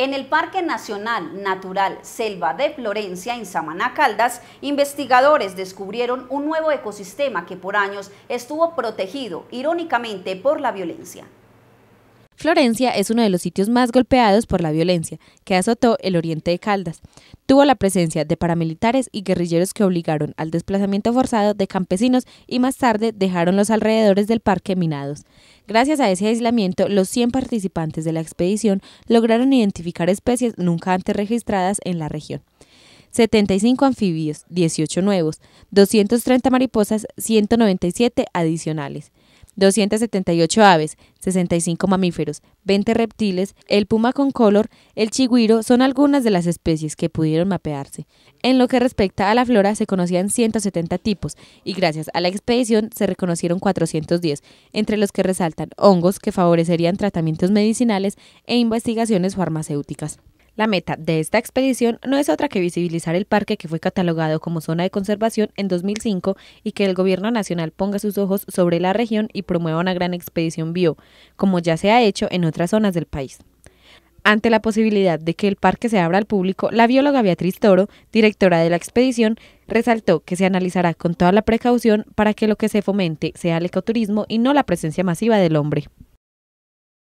En el Parque Nacional Natural Selva de Florencia, en Samaná Caldas, investigadores descubrieron un nuevo ecosistema que por años estuvo protegido, irónicamente, por la violencia. Florencia es uno de los sitios más golpeados por la violencia que azotó el oriente de Caldas. Tuvo la presencia de paramilitares y guerrilleros que obligaron al desplazamiento forzado de campesinos y más tarde dejaron los alrededores del parque minados. Gracias a ese aislamiento, los 100 participantes de la expedición lograron identificar especies nunca antes registradas en la región. 75 anfibios, 18 nuevos, 230 mariposas, 197 adicionales. 278 aves, 65 mamíferos, 20 reptiles, el puma con color, el chigüiro son algunas de las especies que pudieron mapearse. En lo que respecta a la flora se conocían 170 tipos y gracias a la expedición se reconocieron 410, entre los que resaltan hongos que favorecerían tratamientos medicinales e investigaciones farmacéuticas. La meta de esta expedición no es otra que visibilizar el parque que fue catalogado como zona de conservación en 2005 y que el gobierno nacional ponga sus ojos sobre la región y promueva una gran expedición bio, como ya se ha hecho en otras zonas del país. Ante la posibilidad de que el parque se abra al público, la bióloga Beatriz Toro, directora de la expedición, resaltó que se analizará con toda la precaución para que lo que se fomente sea el ecoturismo y no la presencia masiva del hombre.